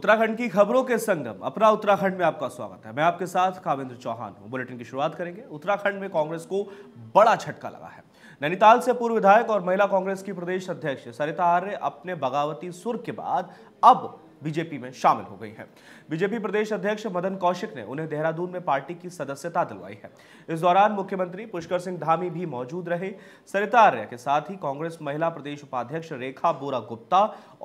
उत्तराखंड की खबरों के संगम अपना उत्तराखंड में आपका स्वागत है मैं आपके साथ कावेंद्र चौहान हूं बुलेटिन की शुरुआत करेंगे उत्तराखंड में कांग्रेस को बड़ा झटका लगा है नैनीताल से पूर्व विधायक और महिला कांग्रेस की प्रदेश अध्यक्ष सरिता आर्य अपने बगावती सुर के बाद अब बीजेपी में शामिल हो गई हैं बीजेपी प्रदेश अध्यक्ष मदन कौशिक ने उन्हें देहरादून में पार्टी की सदस्यता दिलवाई है इस दौरान मुख्यमंत्री पुष्कर सिंह धामी भी मौजूद रहे सरिता आर्य के साथ ही कांग्रेस महिला प्रदेश उपाध्यक्ष रेखा बोरा गुप्ता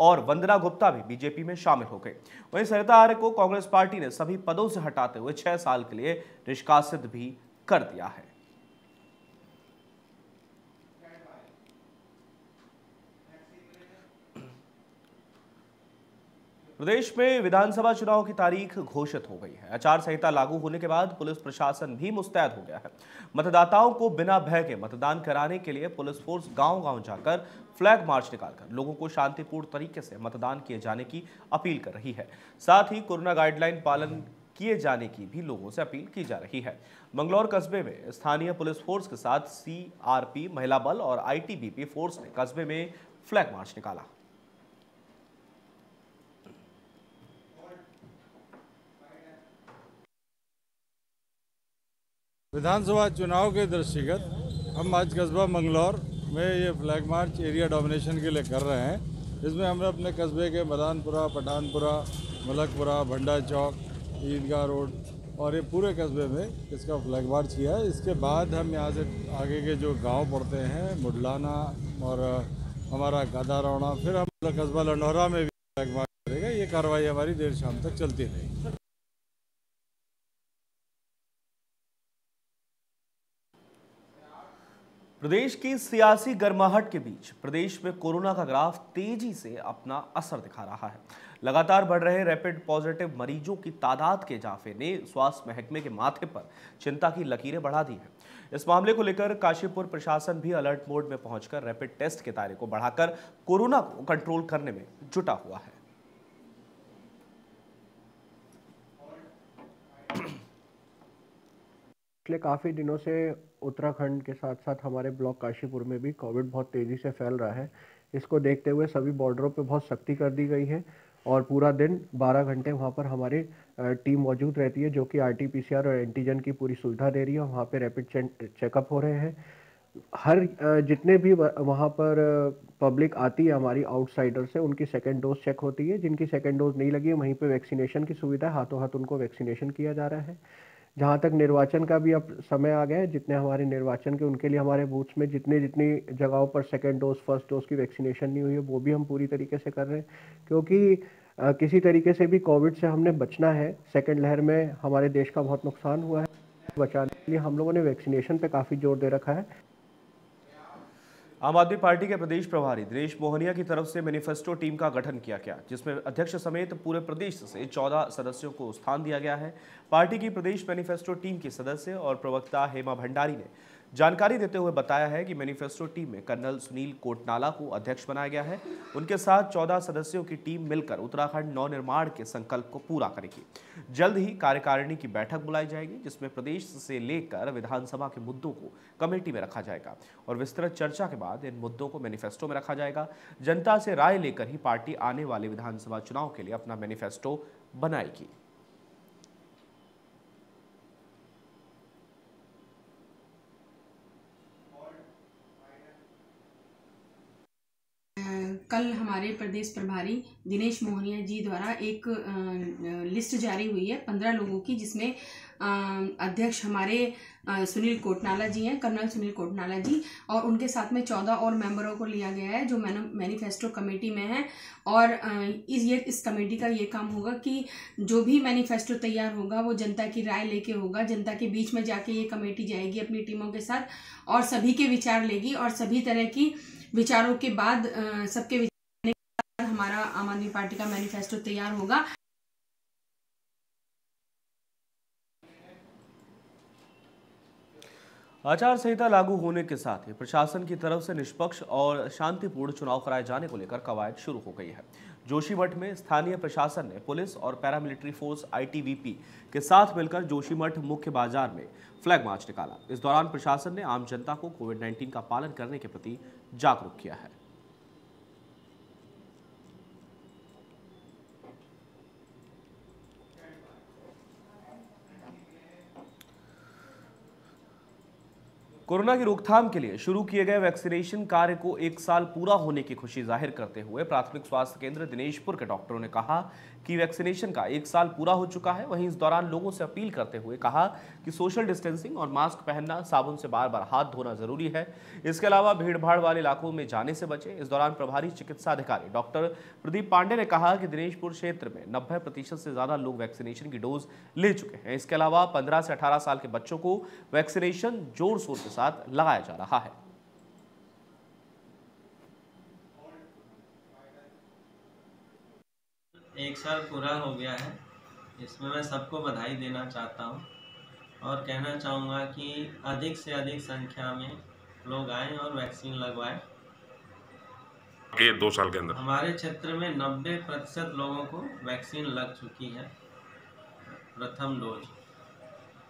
और वंदना गुप्ता भी बीजेपी में शामिल हो गई वहीं सरिता आर्य को कांग्रेस पार्टी ने सभी पदों से हटाते हुए छह साल के लिए निष्कासित भी कर दिया है प्रदेश में विधानसभा चुनाव की तारीख घोषित हो गई है आचार संहिता लागू होने के बाद पुलिस प्रशासन भी मुस्तैद हो गया है मतदाताओं को बिना भय के मतदान कराने के लिए पुलिस फोर्स गांव गांव जाकर फ्लैग मार्च निकालकर लोगों को शांतिपूर्ण तरीके से मतदान किए जाने की अपील कर रही है साथ ही कोरोना गाइडलाइन पालन किए जाने की भी लोगों से अपील की जा रही है मंगलौर कस्बे में स्थानीय पुलिस फोर्स के साथ सी महिला बल और आई फोर्स ने कस्बे में फ्लैग मार्च निकाला विधानसभा चुनाव के दृष्टिगत हम आज कस्बा मंगलौर में ये फ्लैग मार्च एरिया डोमिनेशन के लिए कर रहे हैं इसमें हमने अपने कस्बे के मदानपुरा पठानपुरा मलकपुरा भंडा चौक ईदगाह रोड और ये पूरे कस्बे में इसका फ्लैग मार्च किया है इसके बाद हम यहाँ से आगे के जो गांव पड़ते हैं मुडलाना और हमारा रौना फिर हम कस्बा लंडौरा में भी फ्लैग मार्च करेगा ये कार्रवाई हमारी देर शाम तक चलती रहेगी प्रदेश की सियासी गर्माहट के बीच प्रदेश में कोरोना का ग्राफ तेजी से अपना असर दिखा रहा है लगातार बढ़ रहे रैपिड पॉजिटिव मरीजों की तादाद के इजाफे ने स्वास्थ्य महकमे के माथे पर चिंता की लकीरें बढ़ा दी हैं इस मामले को लेकर काशीपुर प्रशासन भी अलर्ट मोड में पहुंचकर रैपिड टेस्ट के दायरे को बढ़ाकर कोरोना को कंट्रोल करने में जुटा हुआ है पिछले काफ़ी दिनों से उत्तराखंड के साथ साथ हमारे ब्लॉक काशीपुर में भी कोविड बहुत तेज़ी से फैल रहा है इसको देखते हुए सभी बॉर्डरों पर बहुत सख्ती कर दी गई है और पूरा दिन 12 घंटे वहाँ पर हमारी टीम मौजूद रहती है जो कि आर टी और एंटीजन की पूरी सुविधा दे रही है वहाँ पर रैपिड चेकअप हो रहे हैं हर जितने भी वहाँ पर पब्लिक आती है हमारी आउटसाइडर से उनकी सेकेंड डोज चेक होती है जिनकी सेकेंड डोज नहीं लगी है वहीं पर वैक्सीनेशन की सुविधा हाथों हाथ उनको वैक्सीनेशन किया जा रहा है जहाँ तक निर्वाचन का भी अब समय आ गया है जितने हमारे निर्वाचन के उनके लिए हमारे बूथ्स में जितने जितनी जगहों पर सेकेंड डोज फर्स्ट डोज की वैक्सीनेशन नहीं हुई है वो भी हम पूरी तरीके से कर रहे हैं क्योंकि आ, किसी तरीके से भी कोविड से हमने बचना है सेकेंड लहर में हमारे देश का बहुत नुकसान हुआ है बचाने के लिए हम लोगों ने वैक्सीनेशन पे काफ़ी जोर दे रखा है आम आदमी पार्टी के प्रदेश प्रभारी दिनेश मोहनिया की तरफ से मैनिफेस्टो टीम का गठन किया गया जिसमें अध्यक्ष समेत पूरे प्रदेश से 14 सदस्यों को स्थान दिया गया है पार्टी की प्रदेश मैनिफेस्टो टीम के सदस्य और प्रवक्ता हेमा भंडारी ने जानकारी देते हुए बताया है कि मैनिफेस्टो टीम में कर्नल सुनील कोटनाला को अध्यक्ष बनाया गया है उनके साथ 14 सदस्यों की टीम मिलकर उत्तराखंड नव निर्माण के संकल्प को पूरा करेगी जल्द ही कार्यकारिणी की बैठक बुलाई जाएगी जिसमें प्रदेश से लेकर विधानसभा के मुद्दों को कमेटी में रखा जाएगा और विस्तृत चर्चा के बाद इन मुद्दों को मैनिफेस्टो में रखा जाएगा जनता से राय लेकर ही पार्टी आने वाले विधानसभा चुनाव के लिए अपना मैनिफेस्टो बनाएगी कल हम हमारे प्रदेश प्रभारी दिनेश मोहनिया जी द्वारा एक लिस्ट जारी हुई है पंद्रह लोगों की जिसमें अध्यक्ष हमारे सुनील कोटनाला जी हैं कर्नल सुनील कोटनाला जी और उनके साथ में चौदह और मेंबरों को लिया गया है जो मैन मैनिफेस्टो कमेटी में हैं और इस ये इस कमेटी का ये काम होगा कि जो भी मैनिफेस्टो तैयार होगा वो जनता की राय लेके होगा जनता के बीच में जाके ये कमेटी जाएगी अपनी टीमों के साथ और सभी के विचार लेगी और सभी तरह की विचारों के बाद सबके हमारा आम आदमी पार्टी का मैनिफेस्टो तैयार होगा आचार संहिता लागू होने के साथ ही प्रशासन की तरफ से निष्पक्ष और शांतिपूर्ण चुनाव कराए जाने को लेकर कवायद शुरू हो गई है जोशीमठ में स्थानीय प्रशासन ने पुलिस और पैरामिलिट्री फोर्स आईटीबीपी के साथ मिलकर जोशीमठ मुख्य बाजार में फ्लैग मार्च निकाला इस दौरान प्रशासन ने आम जनता को कोविड 19 का पालन करने के प्रति जागरूक किया है कोरोना की रोकथाम के लिए शुरू किए गए वैक्सीनेशन कार्य को एक साल पूरा होने की खुशी जाहिर करते हुए प्राथमिक स्वास्थ्य केंद्र दिनेशपुर के डॉक्टरों ने कहा कि वैक्सीनेशन का एक साल पूरा हो चुका है वहीं इस दौरान लोगों से अपील करते हुए कहा कि सोशल डिस्टेंसिंग और मास्क पहनना साबुन से बार बार हाथ धोना जरूरी है इसके अलावा भीड़ भाड़ वाले इलाकों में जाने से बचे इस दौरान प्रभारी चिकित्सा अधिकारी डॉक्टर प्रदीप पांडे ने कहा कि दिनेशपुर क्षेत्र में नब्बे प्रतिशत से ज्यादा लोग वैक्सीनेशन की डोज ले चुके हैं इसके अलावा पंद्रह से अठारह साल के बच्चों को वैक्सीनेशन जोर शोर से साथ लगाया जा रहा है एक साल पूरा हो गया है इसमें मैं सबको बधाई देना चाहता हूँ और कहना चाहूँगा कि अधिक से अधिक संख्या में लोग आए और वैक्सीन लगवाएं दो साल के अंदर हमारे क्षेत्र में नब्बे प्रतिशत लोगों को वैक्सीन लग चुकी है प्रथम डोज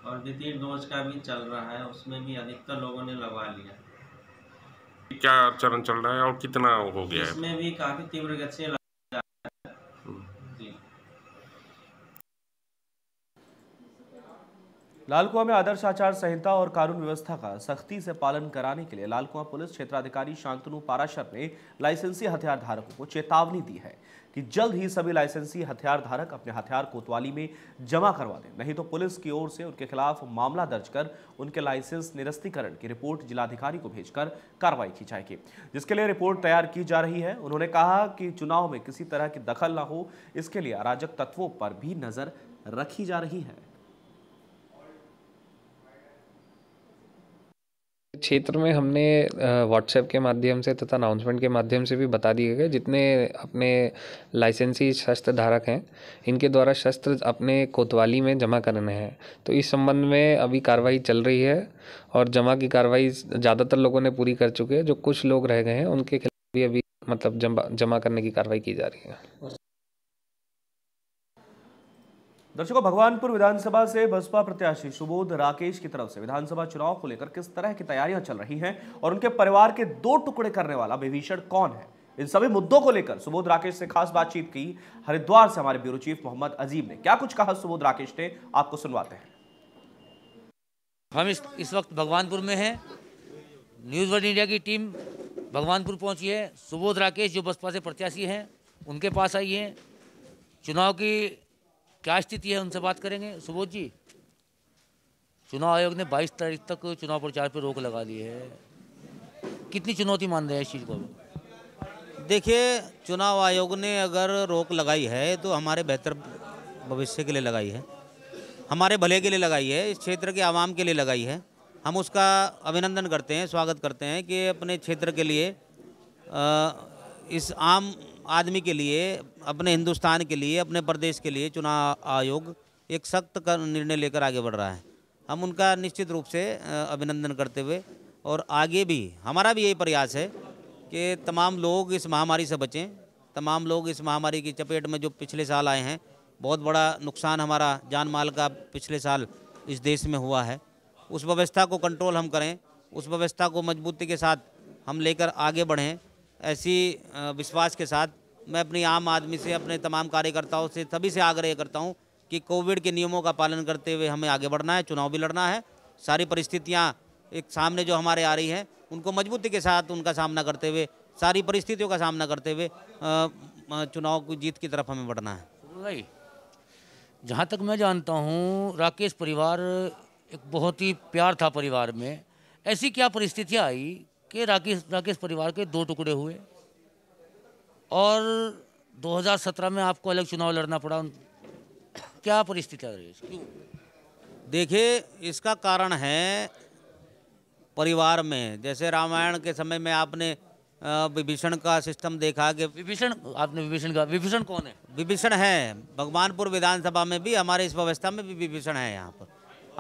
और द्वितीय डोज का भी चल रहा है उसमें भी अधिकतर लोगों ने लगवा लिया क्या चरण चल रहा है और कितना हो गया इसमें भी काफ़ी तीव्र गति लालकुआ में आदर्श आचार संहिता और कानून व्यवस्था का सख्ती से पालन कराने के लिए लालकुआ पुलिस क्षेत्राधिकारी शांतनु पाराशर ने लाइसेंसी हथियार धारकों को चेतावनी दी है कि जल्द ही सभी लाइसेंसी हथियार धारक अपने हथियार कोतवाली में जमा करवा दें नहीं तो पुलिस की ओर से उनके खिलाफ मामला दर्ज कर उनके लाइसेंस निरस्तीकरण की रिपोर्ट जिलाधिकारी को भेजकर कार्रवाई की जाएगी जिसके लिए रिपोर्ट तैयार की जा रही है उन्होंने कहा कि चुनाव में किसी तरह की दखल ना हो इसके लिए अराजक तत्वों पर भी नजर रखी जा रही है क्षेत्र में हमने व्हाट्सएप के माध्यम से तथा अनाउंसमेंट के माध्यम से भी बता दिए गए जितने अपने लाइसेंसी शस्त्र धारक हैं इनके द्वारा शस्त्र अपने कोतवाली में जमा करने हैं तो इस संबंध में अभी कार्रवाई चल रही है और जमा की कार्रवाई ज़्यादातर लोगों ने पूरी कर चुके हैं जो कुछ लोग रह गए हैं उनके खिलाफ भी अभी मतलब जमा जमा करने की कार्रवाई की जा रही है दर्शकों भगवानपुर विधानसभा से बसपा प्रत्याशी सुबोध राकेश की तरफ से विधानसभा चुनाव को लेकर किस तरह की तैयारियां चल रही हैं और उनके परिवार के दो टुकड़े करने वाला विभीषण कौन है इन सभी मुद्दों को लेकर सुबोध राकेश से खास बातचीत की हरिद्वार से हमारे ब्यूरो चीफ मोहम्मद अजीम ने क्या कुछ कहा सुबोध राकेश ने आपको सुनवाते हैं हम इस, इस वक्त भगवानपुर में है न्यूज़ वर्ल्ड इंडिया की टीम भगवानपुर पहुंची है सुबोध राकेश जो बसपा से प्रत्याशी है उनके पास आई है चुनाव की क्या स्थिति है उनसे बात करेंगे सुबोध जी चुनाव आयोग ने 22 तारीख तक चुनाव प्रचार पर रोक लगा ली है कितनी चुनौती मान रहे हैं इस चीज़ को देखिए चुनाव आयोग ने अगर रोक लगाई है तो हमारे बेहतर भविष्य के लिए लगाई है हमारे भले के लिए लगाई है इस क्षेत्र के आवाम के लिए लगाई है हम उसका अभिनंदन करते हैं स्वागत करते हैं कि अपने क्षेत्र के लिए इस आम आदमी के लिए अपने हिंदुस्तान के लिए अपने प्रदेश के लिए चुनाव आयोग एक सख्त निर्णय लेकर आगे बढ़ रहा है हम उनका निश्चित रूप से अभिनंदन करते हुए और आगे भी हमारा भी यही प्रयास है कि तमाम लोग इस महामारी से बचें तमाम लोग इस महामारी की चपेट में जो पिछले साल आए हैं बहुत बड़ा नुकसान हमारा जान माल का पिछले साल इस देश में हुआ है उस व्यवस्था को कंट्रोल हम करें उस व्यवस्था को मजबूती के साथ हम लेकर आगे बढ़ें ऐसी विश्वास के साथ मैं अपने आम आदमी से अपने तमाम कार्यकर्ताओं से सभी से आग्रह करता हूँ कि कोविड के नियमों का पालन करते हुए हमें आगे बढ़ना है चुनाव भी लड़ना है सारी परिस्थितियाँ एक सामने जो हमारे आ रही हैं उनको मजबूती के साथ उनका सामना करते हुए सारी परिस्थितियों का सामना करते हुए चुनाव की जीत की तरफ हमें बढ़ना है भाई जहाँ तक मैं जानता हूँ राकेश परिवार एक बहुत ही प्यार था परिवार में ऐसी क्या परिस्थितियाँ आई कि राकेश राकेश परिवार के दो टुकड़े हुए और 2017 में आपको अलग चुनाव लड़ना पड़ा क्या परिस्थिति रही क्यों देखिए इसका कारण है परिवार में जैसे रामायण के समय में आपने विभीषण का सिस्टम देखा कि विभीषण आपने विभीषण का विभीषण कौन है विभीषण है भगवानपुर विधानसभा में भी हमारे इस व्यवस्था में भी विभीषण है यहाँ पर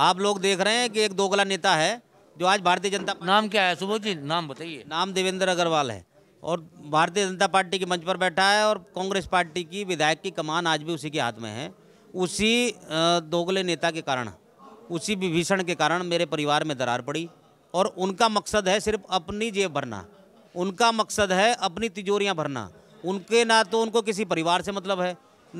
आप लोग देख रहे हैं कि एक दोगला नेता है जो आज भारतीय जनता नाम क्या है सुबोध जी नाम बताइए नाम देवेंद्र अग्रवाल है और भारतीय जनता पार्टी के मंच पर बैठा है और कांग्रेस पार्टी की विधायक की कमान आज भी उसी के हाथ में है उसी दोगले नेता के कारण उसी विभीषण के कारण मेरे परिवार में दरार पड़ी और उनका मकसद है सिर्फ अपनी जेब भरना उनका मकसद है अपनी तिजोरियाँ भरना उनके ना तो उनको किसी परिवार से मतलब है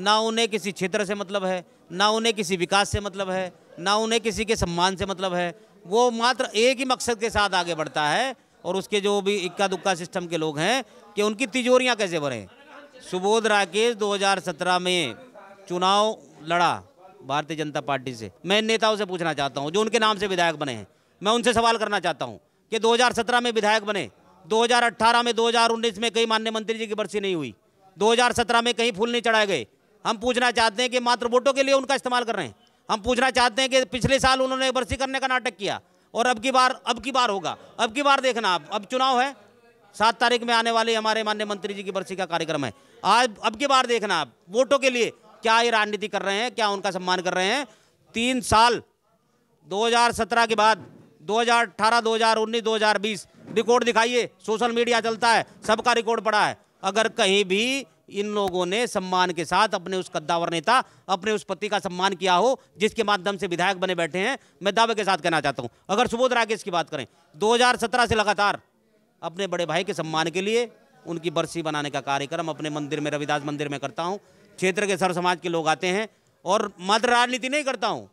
ना उन्हें किसी क्षेत्र से मतलब है ना उन्हें किसी विकास से मतलब है ना उन्हें किसी के सम्मान से मतलब है वो मात्र एक ही मकसद के साथ आगे बढ़ता है और उसके जो भी इक्का दुक्का सिस्टम के लोग हैं कि उनकी तिजोरियाँ कैसे भरें सुबोध राकेश 2017 में चुनाव लड़ा भारतीय जनता पार्टी से मैं नेताओं से पूछना चाहता हूँ जो उनके नाम से विधायक बने हैं मैं उनसे सवाल करना चाहता हूँ कि 2017 में विधायक बने 2018 में 2019 में कई मान्य मंत्री जी की बरसी नहीं हुई 2017 में कहीं फूल नहीं चढ़ाए गए हम पूछना चाहते हैं कि मात्र वोटों के लिए उनका इस्तेमाल कर रहे हैं हम पूछना चाहते हैं कि पिछले साल उन्होंने बरसी करने का नाटक किया और अब की बार अब की बार होगा अब की बार देखना आप अब चुनाव है सात तारीख में आने वाले हमारे माननीय मंत्री जी की बरसी का कार्यक्रम है आज अब की बार देखना आप वोटों के लिए क्या ये राजनीति कर रहे हैं क्या उनका सम्मान कर रहे हैं तीन साल 2017 के बाद 2018 2019 2020 रिकॉर्ड दिखाइए सोशल मीडिया चलता है सबका रिकॉर्ड पड़ा है अगर कहीं भी इन लोगों ने सम्मान के साथ अपने उस कद्दावर नेता अपने उस पति का सम्मान किया हो जिसके माध्यम से विधायक बने बैठे हैं मैं दावे के साथ कहना चाहता हूँ अगर सुबोध राकेश की बात करें 2017 से लगातार अपने बड़े भाई के सम्मान के लिए उनकी बरसी बनाने का कार्यक्रम अपने मंदिर में रविदास मंदिर में करता हूँ क्षेत्र के सर्व समाज के लोग आते हैं और मात्र राजनीति नहीं करता हूँ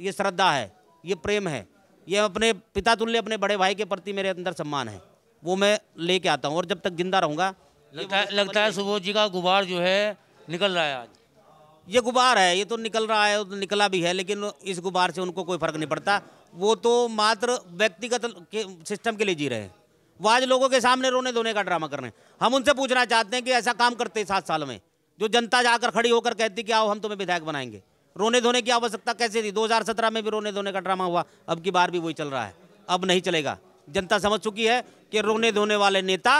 ये श्रद्धा है ये प्रेम है ये अपने पिता तुल्य अपने बड़े भाई के प्रति मेरे अंदर सम्मान है वो मैं लेके आता हूँ और जब तक जिंदा रहूँगा लगता, लगता है सुबोध जी का गुबार जो है निकल रहा है आज ये गुबार है ये तो निकल रहा है तो निकला भी है लेकिन इस गुबार से उनको कोई फर्क नहीं पड़ता वो तो मात्र व्यक्तिगत के सिस्टम के लिए जी रहे हैं वो आज लोगों के सामने रोने धोने का ड्रामा कर रहे हैं हम उनसे पूछना चाहते हैं कि ऐसा काम करते सात साल में जो जनता जाकर खड़ी होकर कहती कि आओ हम तुम्हें विधायक बनाएंगे रोने धोने की आवश्यकता कैसे थी दो में भी रोने धोने का ड्रामा हुआ अब की बार भी वही चल रहा है अब नहीं चलेगा जनता समझ चुकी है कि रोने धोने वाले नेता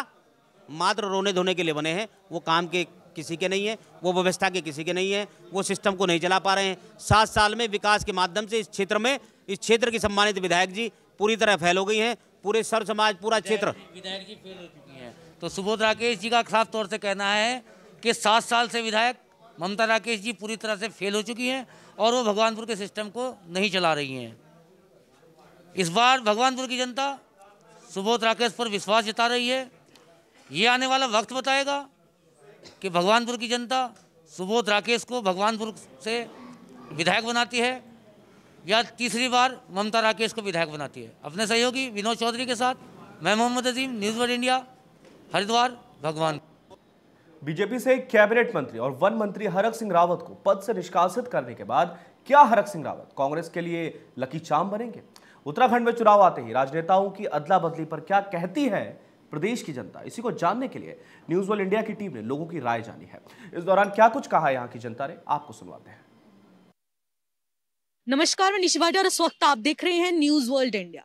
मात्र रोने धोने के लिए बने हैं वो काम के किसी के नहीं है वो व्यवस्था के किसी के नहीं है वो सिस्टम को नहीं चला पा रहे हैं सात साल में विकास के माध्यम से इस क्षेत्र में इस क्षेत्र की सम्मानित विधायक जी पूरी तरह फैल हो गई हैं पूरे सर्व समाज पूरा क्षेत्र विधायक जी फेल हो चुकी हैं तो सुबोध राकेश जी का साफ तौर से कहना है कि सात साल से विधायक ममता राकेश जी पूरी तरह से फेल हो चुकी हैं और वो भगवानपुर के सिस्टम को नहीं चला रही हैं इस बार भगवानपुर की जनता सुबोध राकेश पर विश्वास जता रही है ये आने वाला वक्त बताएगा कि भगवानपुर की जनता सुबोध राकेश को भगवानपुर से विधायक बनाती है या तीसरी बार ममता राकेश को विधायक बनाती है अपने सहयोगी विनोद चौधरी के साथ मैं Mohammad Azeem news world India Haridwar Bhagwan BJP से कैबिनेट मंत्री और वन मंत्री हरक सिंह रावत को पद से निष्कासित करने के बाद क्या हरक सिंह रावत कांग्रेस के लिए लकी चाम बनेंगे उत्तराखंड में चुनाव आते ही राजनेताओं की अदला बदली पर क्या कहती है प्रदेश की जनता इसी को जानने के लिए न्यूज वर्ल्ड इंडिया की टीम ने लोगों की राय जानी है इस दौरान क्या कुछ कहा यहाँ की जनता ने आपको सुनवाते हैं नमस्कार मैं निशिवाडी और इस वक्त आप देख रहे हैं न्यूज वर्ल्ड इंडिया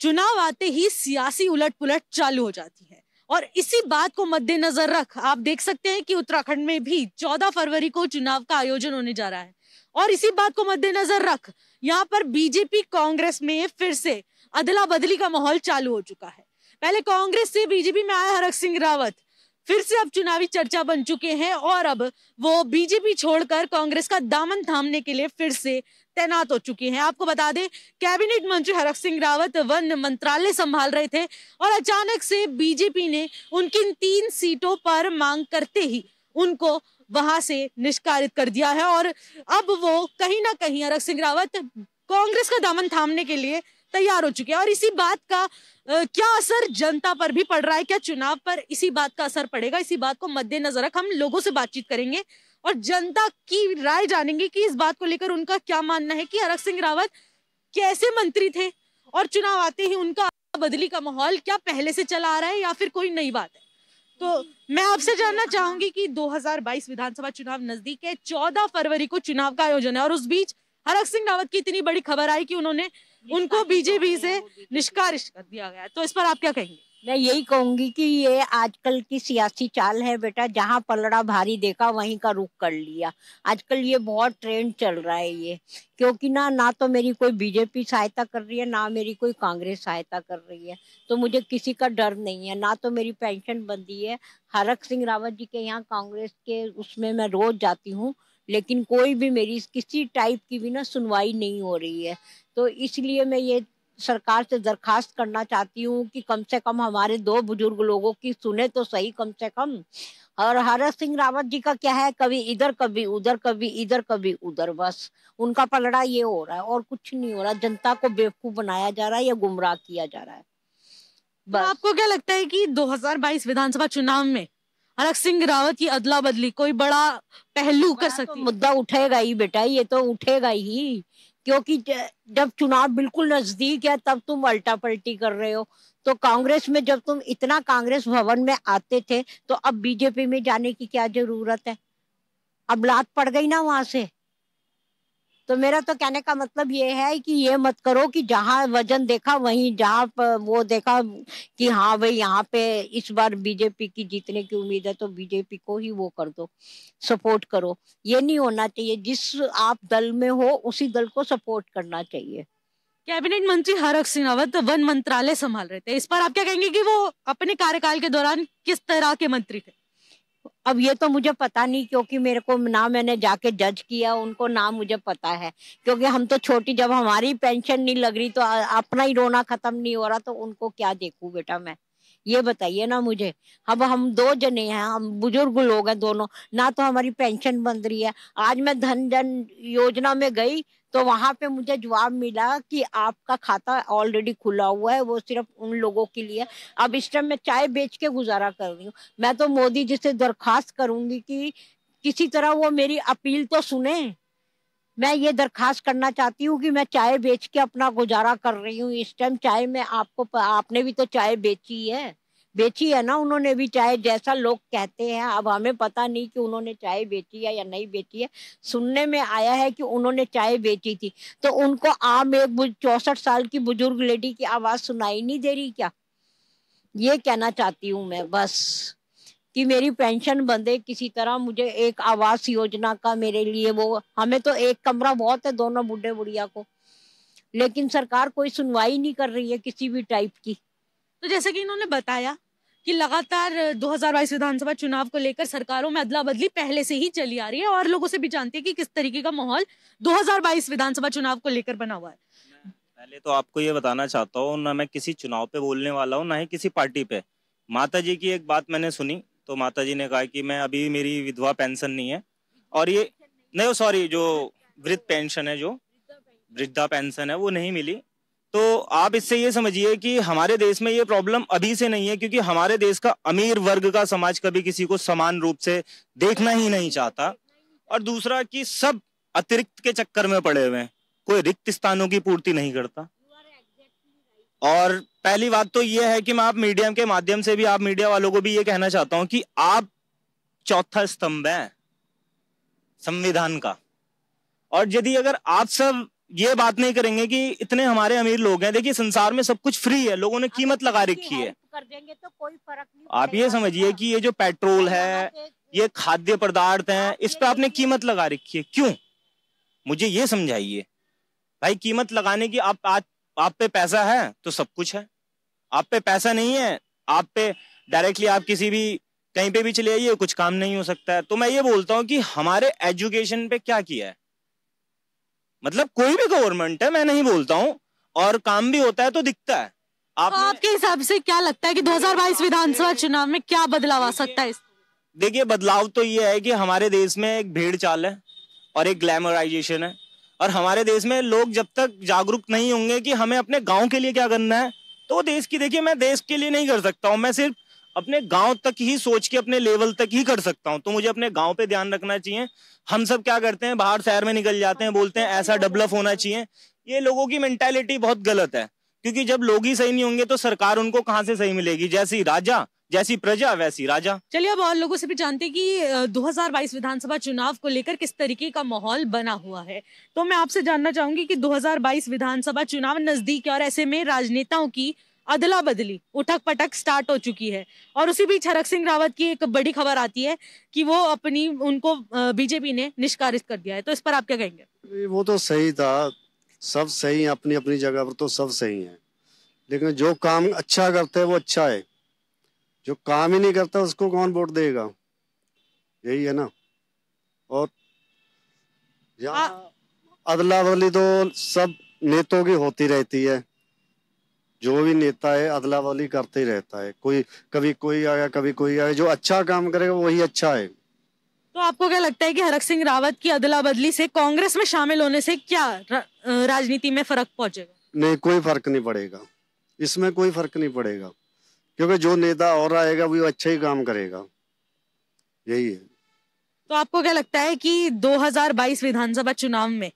चुनाव आते ही सियासी उलट पुलट चालू हो जाती है और इसी बात को मद्देनजर रख आप देख सकते हैं कि उत्तराखंड में भी 14 फरवरी को चुनाव का आयोजन होने जा रहा है और इसी बात को मद्देनजर रख यहाँ पर बीजेपी कांग्रेस में फिर से अदला बदली का माहौल चालू हो चुका है पहले कांग्रेस से बीजेपी में आया हरक सिंह रावत फिर से अब चुनावी चर्चा बन चुके हैं और अब वो बीजेपी छोड़कर कांग्रेस का दामन थामने के लिए फिर से तैनात हो चुके हैं आपको बता दें कैबिनेट मंत्री हरक सिंह रावत वन मंत्रालय संभाल रहे थे और अचानक से बीजेपी ने उनकी तीन सीटों पर मांग करते ही उनको वहां से निष्कारित कर दिया है और अब वो कहीं ना कहीं हरक सिंह रावत कांग्रेस का दामन थामने के लिए तैयार हो चुके हैं और इसी बात का क्या असर जनता पर भी पड़ रहा है क्या चुनाव पर इसी बात का असर पड़ेगा इसी बात को मद्देनजर रख हम लोगों से बातचीत करेंगे और जनता की राय जानेंगे कि इस बात को लेकर उनका क्या मानना है कि हरक सिंह रावत कैसे मंत्री थे और चुनाव आते ही उनका बदली का माहौल क्या पहले से चला आ रहा है या फिर कोई नई बात है तो मैं आपसे जानना चाहूंगी कि 2022 विधानसभा चुनाव नजदीक है 14 फरवरी को चुनाव का आयोजन है और उस बीच हरक सिंह रावत की इतनी बड़ी खबर आई कि उन्होंने उनको बीजेपी से निष्कारिष कर दिया गया तो इस पर आप क्या कहेंगे मैं यही कहूंगी कि ये आजकल की सियासी चाल है बेटा जहाँ पलड़ा भारी देखा वहीं का रुख कर लिया आजकल ये बहुत ट्रेंड चल रहा है ये क्योंकि ना ना तो मेरी कोई बीजेपी सहायता कर रही है ना मेरी कोई कांग्रेस सहायता कर रही है तो मुझे किसी का डर नहीं है ना तो मेरी पेंशन बंदी है हरक सिंह रावत जी के यहाँ कांग्रेस के उसमें मैं रोज जाती हूँ लेकिन कोई भी मेरी किसी टाइप की भी ना सुनवाई नहीं हो रही है तो इसलिए मैं ये सरकार से दरखास्त करना चाहती हूँ कि कम से कम हमारे दो बुजुर्ग लोगों की सुने तो सही कम से कम और हरत सिंह रावत जी का क्या है कभी इधर कभी उधर कभी इधर कभी उधर बस उनका पलड़ा ये हो रहा है और कुछ नहीं हो रहा जनता को बेवकूफ बनाया जा रहा है या गुमराह किया जा रहा है तो बस। तो आपको क्या लगता है कि 2022 विधानसभा चुनाव में हरक सिंह रावत की अदला बदली कोई बड़ा पहलू कर सकती तो मुद्दा उठेगा ही बेटा ये तो उठेगा ही क्योंकि जब चुनाव बिल्कुल नजदीक है तब तुम अल्टा पलटी कर रहे हो तो कांग्रेस में जब तुम इतना कांग्रेस भवन में आते थे तो अब बीजेपी में जाने की क्या जरूरत है अब लात पड़ गई ना वहां से तो मेरा तो कहने का मतलब ये है कि ये मत करो कि जहाँ वजन देखा वहीं जहाँ वो देखा कि हाँ भाई यहाँ पे इस बार बीजेपी की जीतने की उम्मीद है तो बीजेपी को ही वो कर दो सपोर्ट करो ये नहीं होना चाहिए जिस आप दल में हो उसी दल को सपोर्ट करना चाहिए कैबिनेट मंत्री हरक सिंह रावत वन मंत्रालय संभाल रहे थे इस पर आप क्या कहेंगे कि वो अपने कार्यकाल के दौरान किस तरह के मंत्री थे अब ये तो मुझे पता नहीं क्योंकि मेरे को ना मैंने जाके जज किया उनको ना मुझे पता है क्योंकि हम तो छोटी जब हमारी पेंशन नहीं लग रही तो अपना ही रोना खत्म नहीं हो रहा तो उनको क्या देखू बेटा मैं ये बताइए ना मुझे अब हम दो जने हैं हम बुजुर्ग लोग हैं दोनों ना तो हमारी पेंशन बन रही है आज मैं धन जन योजना में गई तो वहाँ पे मुझे जवाब मिला कि आपका खाता ऑलरेडी खुला हुआ है वो सिर्फ उन लोगों के लिए अब इस टाइम मैं चाय बेच के गुजारा कर रही हूँ मैं तो मोदी जी से दरखास्त करूंगी कि किसी तरह वो मेरी अपील तो सुने मैं ये दरखास्त करना चाहती हूँ कि मैं चाय बेच के अपना गुजारा कर रही हूँ इस टाइम चाय में आपको आपने भी तो चाय बेची है बेची है ना उन्होंने भी चाय जैसा लोग कहते हैं अब हमें पता नहीं कि उन्होंने चाय बेची है या नहीं बेची है सुनने में आया है कि उन्होंने चाय बेची थी तो उनको आम एक चौसठ साल की बुजुर्ग लेडी की आवाज़ सुनाई नहीं दे रही क्या ये कहना चाहती हूँ मैं बस कि मेरी पेंशन बंदे किसी तरह मुझे एक आवास योजना का मेरे लिए वो हमें तो एक कमरा बहुत है दोनों बुढ़े बुढ़िया को लेकिन सरकार कोई सुनवाई नहीं कर रही है किसी भी टाइप की तो जैसे कि इन्होंने बताया कि लगातार 2022 विधानसभा चुनाव को लेकर सरकारों में अदला बदली पहले से ही चली आ रही है और लोगों से भी जानते हैं कि किस तरीके का माहौल 2022 विधानसभा चुनाव को लेकर बना हुआ है पहले तो आपको ये बताना चाहता हूँ ना मैं किसी चुनाव पे बोलने वाला हूँ ना ही किसी पार्टी पे माता जी की एक बात मैंने सुनी तो माता जी ने कहा कि मैं अभी मेरी विधवा पेंशन नहीं है और ये नहीं सॉरी जो वृद्ध पेंशन है जो वृद्धा पेंशन है वो नहीं मिली तो आप इससे ये समझिए कि हमारे देश में ये प्रॉब्लम अभी से नहीं है क्योंकि हमारे देश का अमीर वर्ग का समाज कभी किसी को समान रूप से देखना ही नहीं चाहता और दूसरा कि सब अतिरिक्त के चक्कर में पड़े हुए हैं कोई रिक्त स्थानों की पूर्ति नहीं करता और पहली बात तो यह है कि मैं आप मीडिया के माध्यम से भी आप मीडिया वालों को भी ये कहना चाहता हूं कि आप चौथा स्तंभ है संविधान का और यदि अगर आप सब ये बात नहीं करेंगे कि इतने हमारे अमीर लोग हैं देखिए संसार में सब कुछ फ्री है लोगों ने कीमत लगा रखी है तो कर देंगे तो कोई फर्क नहीं आप ये समझिए कि ये जो पेट्रोल है ये खाद्य पदार्थ है इस पर आपने कीमत लगा रखी है क्यों मुझे ये समझाइए भाई कीमत लगाने की आप आज आप पे पैसा है तो सब कुछ है आप पे पैसा नहीं है आप पे डायरेक्टली आप किसी भी कहीं पे भी चले आइए कुछ काम नहीं हो सकता है तो मैं ये बोलता हूँ कि हमारे एजुकेशन पे क्या किया है मतलब कोई भी गवर्नमेंट है मैं नहीं बोलता हूँ और काम भी होता है तो दिखता है तो आप आपके हिसाब से क्या लगता है कि 2022 विधानसभा चुनाव में क्या बदलाव आ सकता है देखिए बदलाव तो ये है कि हमारे देश में एक भेड़ चाल है और एक ग्लैमराइजेशन है और हमारे देश में लोग जब तक जागरूक नहीं होंगे कि हमें अपने गांव के लिए क्या करना है तो देश की देखिए मैं देश के लिए नहीं कर सकता हूँ मैं सिर्फ अपने गांव तक ही सोच के अपने लेवल तक ही कर सकता हूँ तो मुझे अपने गांव पे ध्यान रखना चाहिए हम सब क्या करते हैं बाहर शहर में निकल जाते हैं बोलते हैं ऐसा डेवलप होना चाहिए ये लोगों की मेंटेलिटी बहुत गलत है क्योंकि जब लोग ही सही नहीं होंगे तो सरकार उनको कहाँ से सही मिलेगी जैसी राजा जैसी प्रजा वैसी राजा चलिए अब और लोगों से भी जानते हैं कि 2022 विधानसभा चुनाव को लेकर किस तरीके का माहौल बना हुआ है तो मैं आपसे जानना चाहूंगी कि 2022 विधानसभा चुनाव नजदीक है और ऐसे में राजनेताओं की अदला बदली उठक पटक स्टार्ट हो चुकी है और उसी बीच हरक सिंह रावत की एक बड़ी खबर आती है कि वो अपनी उनको बीजेपी ने निष्कारित कर दिया है तो इस पर आप क्या कहेंगे वो तो सही था सब सही है अपनी अपनी जगह पर तो सब सही है लेकिन जो काम अच्छा करते हैं वो अच्छा है जो काम ही नहीं करता उसको कौन वोट देगा यही है ना और यहाँ अदला बदली तो सब नेतों की होती रहती है जो भी नेता है अदला बदली करते ही रहता है कोई कभी कोई आया कभी कोई आया जो अच्छा काम करेगा वही अच्छा है तो आपको क्या लगता है कि हरक सिंह रावत की अदला बदली से कांग्रेस में शामिल होने से क्या रा, राजनीति में फर्क पहुंचेगा नहीं कोई फर्क नहीं पड़ेगा इसमें कोई फर्क नहीं पड़ेगा क्योंकि जो नेता और आएगा वो अच्छा ही काम करेगा यही है तो आपको क्या लगता है कि 2022 विधानसभा चुनाव में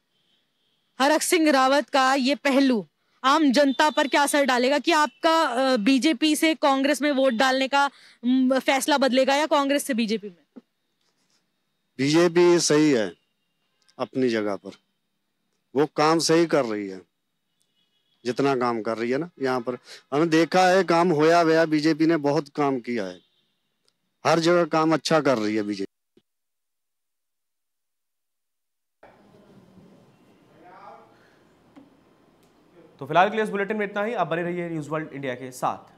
हरक सिंह रावत का ये पहलू आम जनता पर क्या असर डालेगा कि आपका बीजेपी से कांग्रेस में वोट डालने का फैसला बदलेगा या कांग्रेस से बीजेपी में बीजेपी सही है अपनी जगह पर वो काम सही कर रही है जितना काम कर रही है ना यहाँ पर हमने देखा है काम होया वया बीजेपी ने बहुत काम किया है हर जगह काम अच्छा कर रही है बीजेपी तो फिलहाल के लिए इस बुलेटिन में इतना ही आप बने रहिए न्यूज़ वर्ल्ड इंडिया के साथ